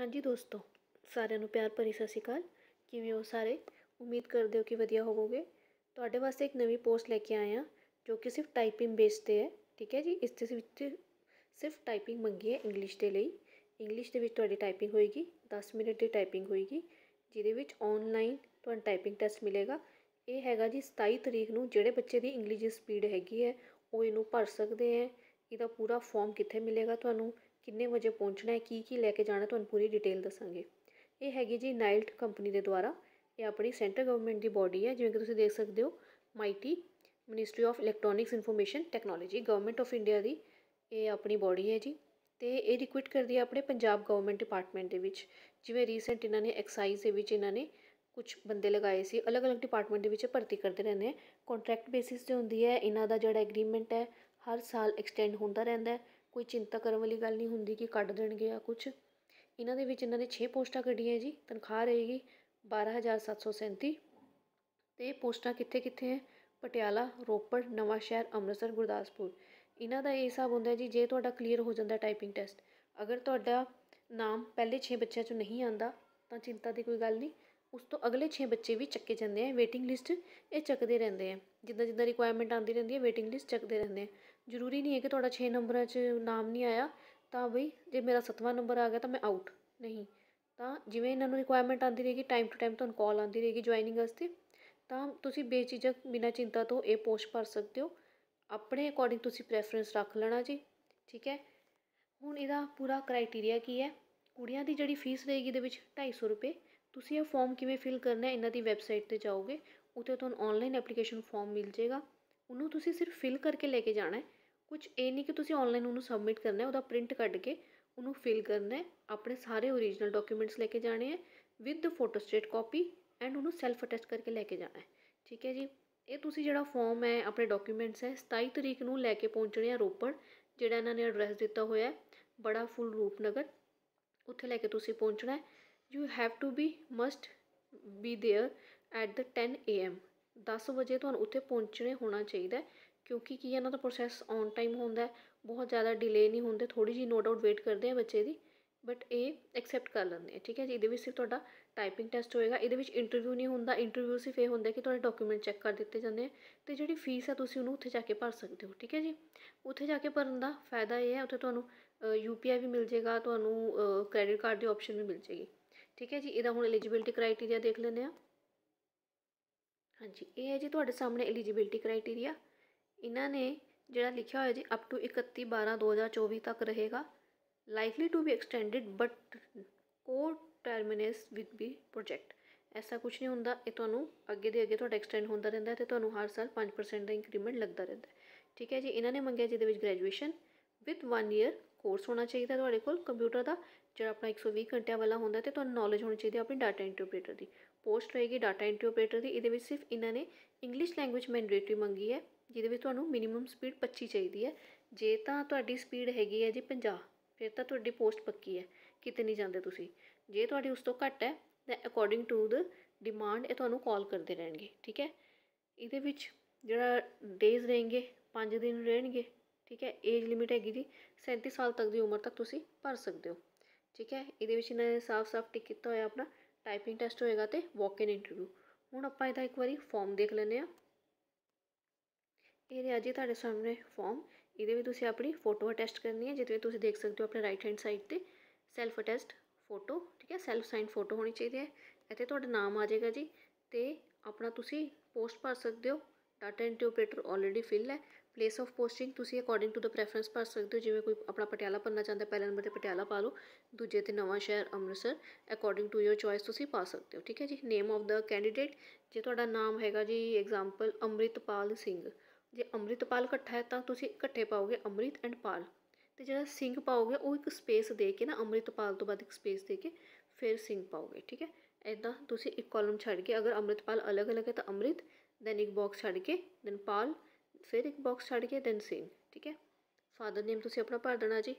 ਹਾਂਜੀ ਦੋਸਤੋ ਸਾਰਿਆਂ ਨੂੰ ਪਿਆਰ ਭਰੀ ਸਤਿ ਸ਼੍ਰੀ ਅਕਾਲ ਕਿਵੇਂ ਹੋ ਸਾਰੇ ਉਮੀਦ ਕਰਦੇ ਹੋ ਕਿ ਵਧੀਆ ਹੋਵੋਗੇ ਤੁਹਾਡੇ ਵਾਸਤੇ ਇੱਕ ਨਵੀਂ ਪੋਸਟ ਲੈ ਕੇ ਆਏ ਆ ਜੋ ਕਿ ਸਿਰਫ ਟਾਈਪਿੰਗ ਬੇਸ ਤੇ ਹੈ ਠੀਕ ਹੈ ਜੀ ਇਸ ਦੇ ਵਿੱਚ ਸਿਰਫ ਟਾਈਪਿੰਗ ਮੰਗੀ ਹੈ ਇੰਗਲਿਸ਼ ਦੇ ਲਈ ਇੰਗਲਿਸ਼ ਦੇ ਵਿੱਚ ਤੁਹਾਡੀ ਟਾਈਪਿੰਗ ਹੋਏਗੀ 10 ਮਿੰਟ ਦੀ ਟਾਈਪਿੰਗ ਹੋਏਗੀ ਜਿਹਦੇ ਵਿੱਚ ਆਨਲਾਈਨ ਤੁਹਾਨੂੰ ਟਾਈਪਿੰਗ ਟੈਸਟ ਮਿਲੇਗਾ ਇਹ ਹੈਗਾ ਜੀ 27 ਤਰੀਕ ਨੂੰ ਜਿਹੜੇ ਬੱਚੇ ਦੀ ਇੰਗਲਿਸ਼ ਸਪੀਡ ਹੈਗੀ ਹੈ ਉਹ ਇਹਨੂੰ ਭਰ ਸਕਦੇ ਆ ਇਹਦਾ ਪੂਰਾ ਫਾਰਮ ਕਿੱਥੇ ਮਿਲੇਗਾ ਤੁਹਾਨੂੰ ਕਿੰਨੇ ਵਜੇ ਪਹੁੰਚਣਾ ਹੈ ਕੀ ਕੀ ਲੈ ਕੇ ਜਾਣਾ ਤੁਹਾਨੂੰ ਪੂਰੀ ਡਿਟੇਲ ਦੱਸਾਂਗੇ ਇਹ ਹੈਗੀ ਜੀ ਨਾਈਲਟ ਕੰਪਨੀ ਦੇ ਦੁਆਰਾ ਇਹ ਆਪਣੀ ਸੈਂਟਰ ਗਵਰਨਮੈਂਟ ਦੀ ਬਾਡੀ ਹੈ ਜਿਵੇਂ ਕਿ ਤੁਸੀਂ ਦੇਖ ਸਕਦੇ ਹੋ MeitY ministry of electronics information technology government of India ਦੀ ਇਹ ਆਪਣੀ ਬਾਡੀ ਹੈ ਜੀ ਤੇ ਇਹ ਰਿਕੁਇਟ ਕਰਦੀ ਹੈ ਆਪਣੇ ਪੰਜਾਬ ਗਵਰਨਮੈਂਟ ਡਿਪਾਰਟਮੈਂਟ ਦੇ ਵਿੱਚ ਜਿਵੇਂ ਰੀਸੈਂਟ ਇਹਨਾਂ ਨੇ ਐਕਸਾਈਜ਼ ਦੇ ਵਿੱਚ ਇਹਨਾਂ ਨੇ ਕੁਝ ਬੰਦੇ ਲਗਾਏ ਸੀ ਅਲੱਗ-ਅਲੱਗ ਡਿਪਾਰਟਮੈਂਟ ਦੇ ਵਿੱਚ ਭਰਤੀ ਕਰਦੇ ਰਹਿੰਦੇ ਆ ਕੰਟਰੈਕਟ ਬੇਸਿਸ ਤੇ ਹੁੰਦੀ ਹੈ ਇਹਨਾਂ ਦਾ ਜਿਹੜਾ ਐਗਰੀਮੈਂਟ ਹੈ ਹਰ ਸਾਲ ਐਕਸਟੈਂਡ ਹੁੰਦਾ ਰਹਿੰਦਾ ਕੋਈ ਚਿੰਤਾ ਕਰਨ ਵਾਲੀ ਗੱਲ ਨਹੀਂ ਹੁੰਦੀ ਕਿ ਕੱਢ ਦੇਣਗੇ ਜਾਂ ਕੁਛ ਇਹਨਾਂ ਦੇ ਵਿੱਚ ਇਹਨਾਂ ਨੇ ਛੇ ਪੋਸਟਾਂ ਕੱਢੀਆਂ ਜੀ ਤਨਖਾਹ ਰਹੇਗੀ ਬਾਰਾਂ ਹਜ਼ਾਰ ਸੱਤ ਸੌ ਸੈਂਤੀ ਪੋਸਟਾਂ ਕਿੱਥੇ ਕਿੱਥੇ ਹੈ ਪਟਿਆਲਾ ਰੋਪੜ ਨਵਾਂ ਸ਼ਹਿਰ ਅੰਮ੍ਰਿਤਸਰ ਗੁਰਦਾਸਪੁਰ ਇਹਨਾਂ ਦਾ ਇਹ ਹਿਸਾਬ ਹੁੰਦਾ ਜੀ ਜੇ ਤੁਹਾਡਾ ਕਲੀਅਰ ਹੋ ਜਾਂਦਾ ਟਾਈਪਿੰਗ ਟੈਸਟ ਅਗਰ ਤੁਹਾਡਾ ਨਾਮ ਪਹਿਲੇ 6 ਬੱਚਿਆਂ ਚੋਂ ਨਹੀਂ ਆਂਦਾ ਤਾਂ ਚਿੰਤਾ ਦੀ ਕੋਈ ਗੱਲ ਨਹੀਂ ਉਸ ਤੋਂ ਅਗਲੇ 6 ਬੱਚੇ ਵੀ ਚੱਕੇ ਜਾਂਦੇ ਆ ਵੇਟਿੰਗ ਲਿਸਟ ਇਹ ਚੱਕਦੇ ਰਹਿੰਦੇ ਆ ਜਿੱਦਾਂ ਜਿੱਦਾਂ ਰਿਕੁਆਇਰਮੈਂਟ ਆਉਂਦੀ ਰਹਿੰਦੀ ਹੈ ਵੇਟਿੰਗ ਲਿਸਟ ਚੱਕਦੇ ਰਹਿੰਦੇ ਆ ਜ਼ਰੂਰੀ ਨਹੀਂ ਹੈ ਕਿ ਤੁਹਾਡਾ 6 ਨੰਬਰਾਂ 'ਚ ਨਾਮ ਨਹੀਂ ਆਇਆ ਤਾਂ ਬਈ ਜੇ ਮੇਰਾ 7ਵਾਂ ਨੰਬਰ ਆ ਗਿਆ ਤਾਂ ਮੈਂ ਆਊਟ ਨਹੀਂ ਤਾਂ ਜਿਵੇਂ ਇਹਨਾਂ ਨੂੰ ਰਿਕੁਆਇਰਮੈਂਟ ਆਉਂਦੀ ਰਹੇਗੀ ਟਾਈਮ ਟੂ ਟਾਈਮ ਤੁਹਾਨੂੰ ਕਾਲ ਆਉਂਦੀ ਰਹੇਗੀ ਜੁਆਇਨਿੰਗ ਵਾਸਤੇ ਤਾਂ ਤੁਸੀਂ ਬੇਝਿਜਕ ਬਿਨਾਂ ਚਿੰਤਾ ਤੋਂ ਇਹ ਪੋਸਟ ਭਰ ਸਕਦੇ ਹੋ ਆਪਣੇ ਅਕੋਰਡਿੰਗ ਤੁਸੀਂ ਪ੍ਰੈਫਰੈਂਸ ਰੱਖ ਲੈਣਾ ਜੀ ਠੀਕ ਹੈ ਹੁਣ ਇਹਦਾ ਪੂਰਾ ਕ੍ਰਾਈਟੇਰੀਆ ਕੀ ਹੈ ਕੁੜੀਆਂ ਦੀ ਜਿਹੜੀ ਫੀਸ ਰਹੇਗੀ ਦੇ ਵਿੱਚ 250 ਰੁਪਏ ਤੁਸੀਂ ਇਹ ਫਾਰਮ ਕਿਵੇਂ ਫਿਲ ਕਰਨਾ ਹੈ ਇਹਨਾਂ ਦੀ ਵੈਬਸਾਈਟ ਤੇ ਜਾਓਗੇ ਉੱਥੇ ਤੁਹਾਨੂੰ ਆਨਲਾਈਨ ਐਪਲੀਕੇਸ਼ਨ ਫਾਰਮ ਮਿਲ ਜਾਏਗਾ ਉਹਨੂੰ ਤੁਸੀਂ ਸਿਰਫ ਫਿਲ ਕਰਕੇ ਲੈ ਕੇ ਜਾਣਾ ਹੈ ਕੁਝ ਇਹ ਨਹੀਂ ਕਿ ਤੁਸੀਂ ਆਨਲਾਈਨ ਉਹਨੂੰ ਸਬਮਿਟ ਕਰਨਾ ਹੈ ਉਹਦਾ ਪ੍ਰਿੰਟ ਕੱਢ ਕੇ ਉਹਨੂੰ ਫਿਲ ਕਰਨਾ ਹੈ ਆਪਣੇ ਸਾਰੇ ओरिजिनल ਡਾਕੂਮੈਂਟਸ ਲੈ ਕੇ ਜਾਣੇ ਹੈ with photostat copy and ਉਹਨੂੰ ਸੈਲਫ attest ਕਰਕੇ ਲੈ ਕੇ ਜਾਣਾ ਹੈ ਠੀਕ ਹੈ ਜੀ ਇਹ ਤੁਸੀਂ ਜਿਹੜਾ ਫਾਰਮ ਹੈ ਆਪਣੇ ਡਾਕੂਮੈਂਟਸ ਹੈ 27 ਤਰੀਕ ਨੂੰ ਲੈ ਕੇ ਪਹੁੰਚਣੇ ਆ ਰੋਪੜ ਜਿਹੜਾ ਇਹਨਾਂ ਨੇ ਐਡਰੈਸ ਦਿੱਤਾ ਹੋਇਆ ਹੈ ਬੜਾ ਫੁੱਲ ਰੂਪਨਗਰ ਉੱਥੇ ਲੈ ਕੇ ਤੁਸੀਂ ਪਹੁੰਚਣਾ ਹੈ you have to be must be there at the 10 AM 10 ਵਜੇ ਤੁਹਾਨੂੰ ਉੱਥੇ ਪਹੁੰਚਣੇ ਹੋਣਾ ਚਾਹੀਦਾ ਹੈ ਕਿਉਂਕਿ ਕੀ ਇਹਨਾਂ ਦਾ ਪ੍ਰੋਸੈਸ ਔਨ ਟਾਈਮ ਹੁੰਦਾ ਬਹੁਤ ਜ਼ਿਆਦਾ ਡਿਲੇ ਨਹੀਂ ਹੁੰਦੇ ਥੋੜੀ ਜੀ ਨੋ ਡਾਊਟ ਵੇਟ ਕਰਦੇ ਆ ਬੱਚੇ ਦੀ ਬਟ ਇਹ ਐਕਸੈਪਟ ਕਰ ਲੈਂਦੇ ਆ ਠੀਕ ਹੈ ਜੀ ਇਹਦੇ ਵਿੱਚ ਸਿਰਫ ਤੁਹਾਡਾ ਟਾਈਪਿੰਗ ਟੈਸਟ ਹੋਏਗਾ ਇਹਦੇ ਵਿੱਚ ਇੰਟਰਵਿਊ ਨਹੀਂ ਹੁੰਦਾ ਇੰਟਰਵਿਊ ਸਿਰਫ ਇਹ ਹੁੰਦਾ ਕਿ ਤੁਹਾਡੇ ਡਾਕੂਮੈਂਟ ਚੈੱਕ ਕਰ ਦਿੱਤੇ ਜਾਂਦੇ ਆ ਤੇ ਜਿਹੜੀ ਫੀਸ ਆ ਤੁਸੀਂ ਉਹਨੂੰ ਉੱਥੇ ਜਾ ਕੇ ਭਰ ਸਕਦੇ ਹੋ ਠੀਕ ਹੈ ਜੀ ਉੱਥੇ ਜਾ ਕੇ ਭਰਨ ਦਾ ਫਾਇਦਾ ਇਹ ਹੈ ਉੱਥੇ ਤੁਹਾਨੂੰ ਯੂਪੀਆਈ ਵੀ ਮਿਲ ਜੇਗਾ ਤੁਹਾਨੂੰ ਕ੍ਰੈਡਿਟ ਕਾਰਡ ਦੀ ਆਪਸ਼ਨ ਵੀ ਮਿਲ ਜੇਗੀ ਠੀਕ ਹੈ ਜੀ ਇਹਦਾ ਹੁਣ ਐਲੀਜੀਬਿਲਟੀ ਕ੍ਰਾਈਟੇਰੀਆ ਦੇਖ ਲੈਂਦੇ ਆ ਹਾਂਜੀ ਇਹ ਹੈ ਜੀ ਤੁਹਾਡੇ ਸਾਹਮਣੇ ਐਲੀਜੀਬਿਲਟੀ ਕ੍ਰਾਈਟੇਰੀਆ ਇਹਨਾਂ ਨੇ ਜਿਹੜਾ ਲਿਖਿਆ ਹੋਇਆ ਜੀ ਅਪ ਟੂ 31 12 2024 ਤੱਕ ਰਹੇਗਾ likely to be extended but coterminous with be project ਐਸਾ ਕੁਝ ਨਹੀਂ ਹੁੰਦਾ ਇਹ ਤੁਹਾਨੂੰ ਅੱਗੇ ਦੇ ਅੱਗੇ ਤੁਹਾਡਾ ਐਕਸਟੈਂਡ ਹੁੰਦਾ ਰਹਿੰਦਾ ਤੇ ਤੁਹਾਨੂੰ ਹਰ ਸਾਲ 5% ਦਾ ਇਨਕਰੀਮੈਂਟ ਲੱਗਦਾ ਰਹਿੰਦਾ ਠੀਕ ਹੈ ਜੀ ਇਹਨਾਂ ਨੇ ਮੰਗਿਆ ਜਿਹਦੇ ਵਿੱਚ ਗ੍ਰੈਜੂਏਸ਼ਨ ਵਿਦ 1 ਇਅਰ ਕੋਰਸ ਹੋਣਾ ਚਾਹੀਦਾ ਤੁਹਾਡੇ ਕੋਲ ਕੰਪਿਊਟਰ ਦਾ ਜਿਹੜਾ ਆਪਣਾ 120 ਘੰਟਿਆਂ ਵਾਲਾ ਹੁੰਦਾ ਤੇ ਤੁਹਾਨੂੰ ਨੌਲੇਜ ਹੋਣੀ ਚਾਹੀਦੀ ਆਪਣੀ ਡਾਟਾ ਇੰਟਰਪ੍ਰੀਟਰ ਦੀ ਪੋਸਟ ਰਹੇਗੀ ਡਾਟਾ ਐਂਟਰੀ ਆਪਰੇਟਰ ਦੀ ਇਹਦੇ ਵਿੱਚ ਸਿਰਫ ਇਹਨਾਂ ਨੇ ਇੰਗਲਿਸ਼ ਲੈਂਗੁਏਜ ਮੈਂਡੇਟਰੀ ਮੰਗੀ ਹੈ ਜਿਹਦੇ ਵਿੱਚ ਤੁਹਾਨੂੰ ਮਿਨੀਮਮ ਸਪੀਡ 25 ਚਾਹੀਦੀ ਹੈ ਜੇ ਤਾਂ ਤੁਹਾਡੀ ਸਪੀਡ ਹੈਗੀ ਹੈ ਜੀ 50 ਫਿਰ ਤਾਂ ਤੁਹਾਡੀ ਪੋਸਟ ਪੱਕੀ ਹੈ ਕਿਤੇ ਨਹੀਂ ਜਾਂਦੇ ਤੁਸੀਂ ਜੇ ਤੁਹਾਡੀ ਉਸ ਤੋਂ ਘੱਟ ਹੈ ਤਾਂ ਅਕੋਰਡਿੰਗ ਟੂ ਦ ਡਿਮਾਂਡ ਇਹ ਤੁਹਾਨੂੰ ਕਾਲ ਕਰਦੇ ਰਹਿਣਗੇ ਠੀਕ ਹੈ ਇਹਦੇ ਵਿੱਚ ਜਿਹੜਾ ਡੇਜ਼ ਰਹਿਣਗੇ 5 ਦਿਨ ਰਹਿਣਗੇ ਠੀਕ ਹੈ ਏਜ ਲਿਮਿਟ ਹੈਗੀ ਜੀ 37 ਸਾਲ ਤੱਕ ਦੀ ਉਮਰ ਤੱਕ ਤੁਸੀਂ ਭਰ ਸਕਦੇ ਹੋ ਠੀਕ ਹੈ ਇਹਦੇ ਵਿੱਚ ਇਹਨਾਂ ਨੇ ਸਾਫ਼-ਸਾਫ਼ ਟਿਕ ਕੀਤਾ ਹੋਇਆ ਆਪਣਾ ਟਾਈਪਿੰਗ ਟੈਸਟ ਹੋਏਗਾ ਤੇ ਵਾਕ ਇਨ ਇੰਟਰਵਿਊ ਹੁਣ ਆਪਾਂ ਇਹਦਾ ਇੱਕ ਵਾਰੀ ਫਾਰਮ ਦੇਖ ਲੈਂਦੇ ਆ ਇਹ ਰਿਹਾ ਜੀ ਤੁਹਾਡੇ ਸਾਹਮਣੇ ਫਾਰਮ ਇਹਦੇ ਵਿੱਚ ਤੁਸੀਂ ਆਪਣੀ ਫੋਟੋ ਅਟੈਸਟ ਕਰਨੀ ਹੈ ਜਿਹਦੇ ਵਿੱਚ ਤੁਸੀਂ ਦੇਖ ਸਕਦੇ ਹੋ ਆਪਣੇ ਰਾਈਟ ਹੈਂਡ ਸਾਈਡ ਤੇ ਸੈਲਫ ਅਟੈਸਟ ਫੋਟੋ ਠੀਕ ਹੈ ਸੈਲਫ ਸਾਈਨ ਫੋਟੋ ਹੋਣੀ ਚਾਹੀਦੀ ਹੈ ਇੱਥੇ ਤੁਹਾਡਾ ਨਾਮ ਆ ਜਾਏਗਾ ਜੀ ਤੇ ਆਪਣਾ ਤੁਸੀਂ ਪੋਸਟ ਭਰ ਸਕਦੇ ਹੋ data entry operator already fill ਹੈ ਪਲੇਸ ਆਫ ਪੋਸਟਿੰਗ ਤੁਸੀਂ ਅਕੋਰਡਿੰਗ ਟੂ ਦਾ ਪ੍ਰੈਫਰੈਂਸ ਭਰ ਸਕਦੇ ਹੋ ਜਿਵੇਂ ਕੋਈ ਆਪਣਾ ਪਟਿਆਲਾ ਪੰਨਾ ਚਾਹੁੰਦਾ ਪਹਿਲੇ ਨੰਬਰ ਤੇ ਪਟਿਆਲਾ ਪਾ ਲਓ ਦੂਜੇ ਤੇ Nawan Shahr Amritsar according to your choice ਤੁਸੀਂ ਪਾ ਸਕਦੇ ਹੋ ਠੀਕ ਹੈ ਜੀ ਨੇਮ ਆਫ ਦਾ ਕੈਂਡੀਡੇਟ ਜੇ ਤੁਹਾਡਾ ਨਾਮ ਹੈਗਾ ਜੀ ਐਗਜ਼ਾਮਪਲ ਅੰਮ੍ਰਿਤਪਾਲ ਸਿੰਘ ਜੇ ਅੰਮ੍ਰਿਤਪਾਲ ਇਕੱਠਾ ਹੈ ਤਾਂ ਤੁਸੀਂ ਇਕੱਠੇ ਪਾਓਗੇ ਅੰਮ੍ਰਿਤ ਐਂਡ ਪਾਲ ਤੇ ਜਿਹੜਾ ਸਿੰਘ ਪਾਓਗੇ ਉਹ ਇੱਕ ਸਪੇਸ ਦੇ ਕੇ ਨਾ ਅੰਮ੍ਰਿਤਪਾਲ ਤੋਂ ਬਾਅਦ ਇੱਕ ਸਪੇਸ ਦੇ ਕੇ ਫਿਰ ਸਿੰਘ ਪਾਓਗੇ ਠੀਕ ਹੈ ਇਦਾਂ ਤੁਸੀਂ ਇੱਕ ਕਾਲਮ ਛੱਡ ਕੇ ਅਗਰ ਅੰਮ੍ਰਿਤਪਾਲ ਅਲੱਗ-ਅਲੱਗ ਹੈ ਤਾਂ ਅੰਮ੍ਰਿਤ ਦੈਨ ਇੱਕ ਬਾਕਸ ਛੱਡ ਕੇ ਦੈਨ ਪਾਲ ਫਿਰ ਇੱਕ ਬਾਕਸ ਛੱਡ ਕੇ ਦੈਨ ਸੇਮ ਠੀਕ ਹੈ ਫਾਦਰ ਨੇਮ ਤੁਸੀਂ ਆਪਣਾ ਭਰ ਦੇਣਾ ਜੀ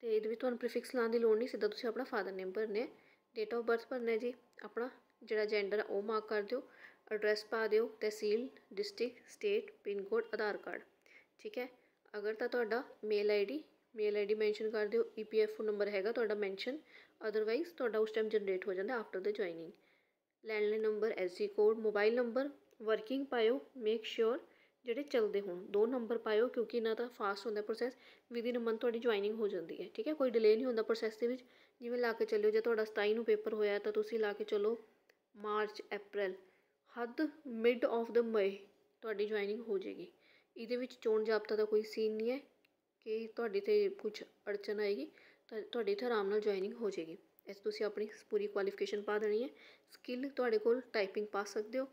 ਤੇ ਇਹਦੇ ਵਿੱਚ ਤੁਹਾਨੂੰ ਪ੍ਰੀਫਿਕਸ ਲਾਉਣ ਦੀ ਲੋੜ ਨਹੀਂ ਸਿੱਧਾ ਤੁਸੀਂ ਆਪਣਾ ਫਾਦਰ ਨੇਮ ਭਰਨੇ ਡੇਟ ਆਫ ਬਰਥ ਭਰਨਾ ਜੀ ਆਪਣਾ ਜਿਹੜਾ ਜੈਂਡਰ ਉਹ ਮਾਰਕ ਕਰ ਦਿਓ ਐਡਰੈਸ ਪਾ ਦਿਓ tehsil district state pin code Aadhaar card ਠੀਕ ਹੈ ਅਗਰ ਤਾਂ ਤੁਹਾਡਾ mail ID mail ID mention ਕਰ ਦਿਓ ਈਪੀਐਫਓ e ਨੰਬਰ ਹੈਗਾ ਤੁਹਾਡਾ ਮੈਂਸ਼ਨ ਅਦਰਵਾਈਜ਼ ਤੁਹਾਡਾ ਉਸ ਟਾਈਮ ਜਨਰੇਟ ਹੋ ਜਾਂਦਾ after the joining landline number SG code mobile number working ਪਾਇਓ ਮੇਕ ਸ਼ੋਰ ਜਿਹੜੇ ਚੱਲਦੇ ਹੋਣ ਦੋ ਨੰਬਰ ਪਾਇਓ ਕਿਉਂਕਿ ਇਹਨਾਂ ਦਾ ਫਾਸਟ ਹੁੰਦਾ ਪ੍ਰੋਸੈਸ ਵਿਦਿਨ ਅ ਮੰਥ ਤੁਹਾਡੀ ਜੁਆਇਨਿੰਗ ਹੋ ਜਾਂਦੀ ਹੈ ਠੀਕ ਹੈ ਕੋਈ ਡਿਲੇ ਨਹੀਂ ਹੁੰਦਾ ਪ੍ਰੋਸੈਸ ਦੇ ਵਿੱਚ ਜਿਵੇਂ ਲਾ ਕੇ ਚੱਲਿਓ ਜੇ ਤੁਹਾਡਾ 27 ਨੂੰ ਪੇਪਰ ਹੋਇਆ ਤਾਂ ਤੁਸੀਂ ਲਾ ਕੇ ਚੱਲੋ ਮਾਰਚ ਅਪ੍ਰੈਲ ਹੱਦ ਮਿਡ ਆਫ ਦਾ ਮਈ ਤੁਹਾਡੀ ਜੁਆਇਨਿੰਗ ਹੋ ਜਾਏਗੀ ਇਹਦੇ ਵਿੱਚ ਚੋਣ ਜਾਬਤਾ ਦਾ ਕੋਈ ਸੀਨ ਨਹੀਂ ਹੈ ਕਿ ਤੁਹਾਡੇ ਤੇ ਕੁਝ ਅੜਚਨ ਆਏਗੀ ਤਾਂ ਤੁਹਾਡੇ ਇੱਥੇ ਆਰਾਮ ਨਾਲ ਜੁਆਇਨਿੰਗ ਹੋ ਜਾਏਗੀ ਇਸ ਤੁਸੀਂ ਆਪਣੀ ਪੂਰੀ ਕੁਆਲੀਫਿਕੇਸ਼ਨ ਪਾ ਦੇਣੀ ਹੈ ਸਕਿੱਲ ਤੁਹਾਡੇ ਕੋਲ ਟਾਈਪਿੰਗ ਪਾ ਸਕਦੇ ਹੋ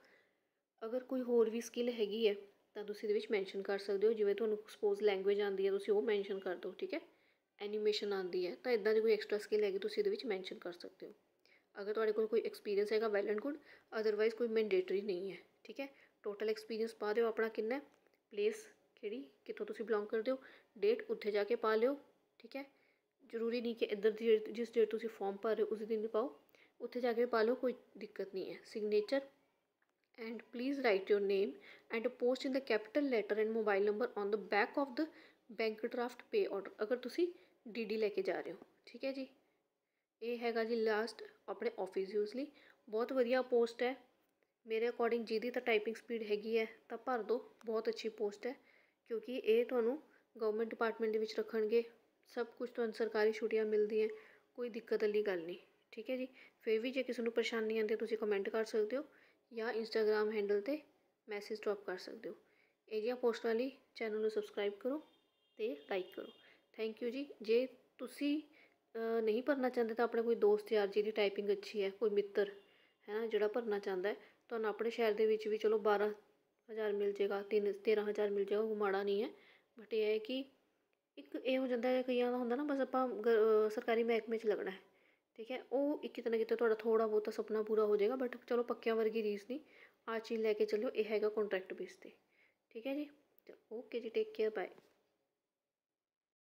ਅਗਰ ਕੋਈ ਹੋਰ ਵੀ ਸਕਿੱਲ ਹੈਗੀ ਹੈ ਤਾਂ ਤੁਸੀਂ ਇਹਦੇ ਵਿੱਚ ਮੈਂਸ਼ਨ ਕਰ ਸਕਦੇ ਹੋ ਜਿਵੇਂ ਤੁਹਾਨੂੰ ਸਪੋਜ਼ ਲੈਂਗੁਏਜ ਆਉਂਦੀ ਹੈ ਤੁਸੀਂ ਉਹ ਮੈਂਸ਼ਨ ਕਰ ਦਿਓ ਠੀਕ ਹੈ ਐਨੀਮੇਸ਼ਨ ਆਉਂਦੀ ਹੈ ਤਾਂ ਇਦਾਂ ਦੀ ਕੋਈ ਐਕਸਟਰਾ ਸਕਿੱਲ ਹੈਗੀ ਤੁਸੀਂ ਇਹਦੇ ਵਿੱਚ ਮੈਂਸ਼ਨ ਕਰ ਸਕਦੇ ਹੋ ਅਗਰ ਤੁਹਾਡੇ ਕੋਲ ਕੋਈ ਐਕਸਪੀਰੀਅੰਸ ਹੈਗਾ ਵੈਲ ਐਂਡ ਗੁੱਡ ਅਦਰਵਾਈਜ਼ ਕੋਈ ਮੈਂਡੇਟਰੀ ਨਹੀਂ ਹੈ ਠੀਕ ਹੈ ਟੋਟਲ ਐਕਸਪੀਰੀਅੰਸ ਪਾ ਦਿਓ ਆਪਣਾ ਕਿੰਨਾ ਪਲੇਸ ਕਿਹੜੀ ਕਿੱਥੋਂ ਤੁਸੀਂ ਬਿਲੋਂਗ ਕਰਦੇ ਹੋ ਡੇਟ ਉੱਥੇ ਜਾ ਕੇ ਪਾ ਲਿਓ ਠੀਕ ਹੈ ਜ਼ਰੂਰੀ ਨਹੀਂ ਕਿ ਇੱਧਰ ਦੀ ਜਿਸ ਡੇਟ ਤੁਸੀਂ ਫਾਰਮ ਭਰ ਰਹੇ ਹੋ ਉਸ ਦਿਨ ਪਾਓ ਉੱਥੇ ਜਾ ਕੇ ਪਾ ਲਓ ਕੋਈ ਦਿੱਕਤ ਨਹੀਂ ਹੈ signature and please write your name and post in the capital letter and mobile number on the back of the bank draft pay order ਅਗਰ ਤੁਸੀਂ ਡੀਡੀ ਲੈ ਕੇ ਜਾ ਰਹੇ ਹੋ ਠੀਕ ਹੈ ਜੀ ਇਹ ਹੈਗਾ ਜੀ ਲਾਸਟ ਆਪਣੇ ਆਫਿਸ ਯੂਜ਼ ਲਈ ਬਹੁਤ ਵਧੀਆ ਪੋਸਟ ਹੈ ਮੇਰੇ ਅਕੋਰਡਿੰਗ ਜਿਹਦੀ ਤਾਂ ਟਾਈਪਿੰਗ ਸਪੀਡ ਹੈਗੀ ਹੈ ਤਾਂ ਭਰ ਦਿਓ ਬਹੁਤ ਅੱਛੀ ਪੋਸਟ ਹੈ ਕਿਉਂਕਿ ਇਹ ਤੁਹਾਨੂੰ ਗਵਰਨਮੈਂਟ ਡਿਪਾਰਟਮੈਂਟ ਦੇ ਵਿੱਚ ਰੱਖਣਗੇ ਸਭ ਕੁਝ ਤੁਹਾਨੂੰ ਸਰਕਾਰੀ ਛੁੱਟੀਆਂ ਮਿਲਦੀਆਂ ਕੋਈ ਦਿੱਕਤ ਵਾਲੀ ਗੱਲ ਨਹੀਂ ਠੀਕ ਹੈ ਜੀ ਫਿਰ ਵੀ ਜੇ ਕਿਸੇ ਨੂੰ ਪਰੇਸ਼ਾਨੀ ਆਉਂਦੀ ਤੁਸੀਂ ਕਮੈਂਟ ਕਰ ਸਕਦੇ ਹੋ ਜਾਂ ਇੰਸਟਾਗ੍ਰam ਹੈਂਡਲ ਤੇ ਮੈਸੇਜ ਡ੍ਰੌਪ ਕਰ ਸਕਦੇ ਹੋ ਇਹ ਪੋਸਟ ਵਾਲੀ ਚੈਨਲ ਨੂੰ ਸਬਸਕ੍ਰਾਈਬ ਕਰੋ ਤੇ ਲਾਈਕ ਕਰੋ ਥੈਂਕ ਯੂ ਜੀ ਜੇ ਤੁਸੀਂ ਨਹੀਂ ਭਰਨਾ ਚਾਹੁੰਦੇ ਤਾਂ ਆਪਣੇ ਕੋਈ ਦੋਸਤ ਯਾਰ ਜੀ ਦੀ ਟਾਈਪਿੰਗ ਅੱਛੀ ਹੈ ਕੋਈ ਮਿੱਤਰ ਹੈ ਨਾ ਜਿਹੜਾ ਭਰਨਾ ਚਾਹੁੰਦਾ ਹੈ ਤੁਹਾਨੂੰ ਆਪਣੇ ਸ਼ਹਿਰ ਦੇ ਵਿੱਚ ਵੀ ਚਲੋ 12000 ਮਿਲ ਜਾਏਗਾ 3 13000 ਮਿਲ ਜਾਏਗਾ ਉਹ ਮਾੜਾ ਨਹੀਂ ਹੈ ਬਟ ਇਹ ਹੈ ਕਿ ਇੱਕ ਇਹ ਹੋ ਜਾਂਦਾ ਹੈ ਕਈਆਂ ਦਾ ਹੁੰਦਾ ਨਾ ਬਸ ਆਪਾਂ ਸਰਕਾਰੀ ਮਹਿਕਮੇ 'ਚ ਲੱਗਣਾ ਹੈ ਠੀਕ ਹੈ ਉਹ ਇੱਕ ਕਿਤੇ ਨਾ ਕਿਤੇ ਤੁਹਾਡਾ ਥੋੜਾ ਬਹੁਤਾ ਸੁਪਨਾ ਪੂਰਾ ਹੋ ਜਾਏਗਾ ਬਟ ਚਲੋ ਪੱਕਿਆਂ ਵਰਗੀ ਰੀਸ ਨਹੀਂ ਆ ਚੀਜ਼ ਲੈ ਕੇ ਚਲੋ ਇਹ ਹੈਗਾ ਕੰਟਰੈਕਟ ਬੇਸ 'ਤੇ ਠੀਕ ਹੈ ਜੀ ਓਕੇ ਜੀ ਟੇਕ ਕੇਅਰ ਬਾਏ